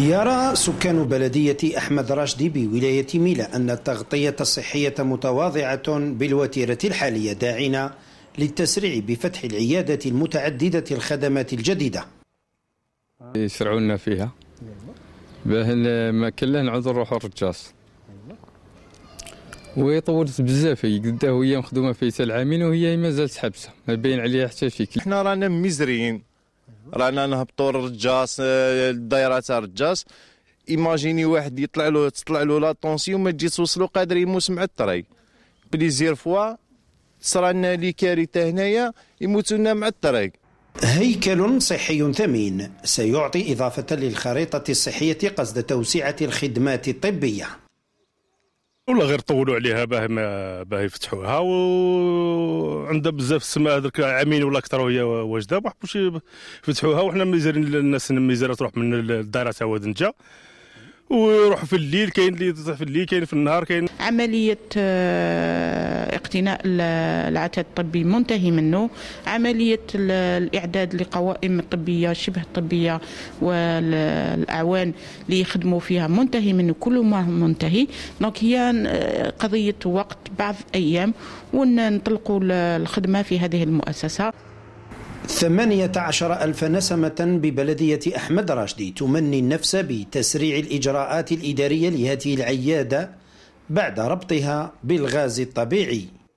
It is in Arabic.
يرى سكان بلدية أحمد راشدي بولاية ميلا أن التغطية الصحية متواضعة بالوتيرة الحالية داعنا للتسريع بفتح العيادة المتعددة الخدمات الجديدة يسرعوا لنا فيها باه ما كله نعود نروحوا الرجاس. وهي طولت بزاف قد هي مخدومه سال العامين وهي مازالت حبسه ما باين عليها حتى شي حنا رانا مزريين رانا نهبطوا الرجاس آه، الدائره تاع الرجاس ايماجيني واحد يطلع له تطلع له لا طونسيون ما تجي توصلو قادر يموت مع الطري بليزير فوا صرالنا لي كارثه هنايا يموتونا مع الطريق هيكل صحي ثمين سيعطي إضافة للخريطة الصحية قصد توسعة الخدمات الطبية ولا غير طولوا عليها باه ما باه يفتحوها وعندها بزاف السماء هذاك عامين ولا اكثر وهي واجده ما حبوش يفتحوها وحنا ميزارين الناس ميزاره تروح من الدار تاع نجا ويروح في الليل كاين اللي يطيح في الليل كاين في النهار كاين عمليه آه، اقتناء العتاد الطبي منتهي منه عمليه الاعداد لقوائم الطبيه شبه الطبيه والاعوان اللي يخدموا فيها منتهي منه كل ما منتهي دونك هي آه، قضيه وقت بعض ايام ونطلقوا الخدمه في هذه المؤسسه ثمانية عشر ألف نسمة ببلدية أحمد راشدي تمني النفس بتسريع الإجراءات الإدارية لهذه العيادة بعد ربطها بالغاز الطبيعي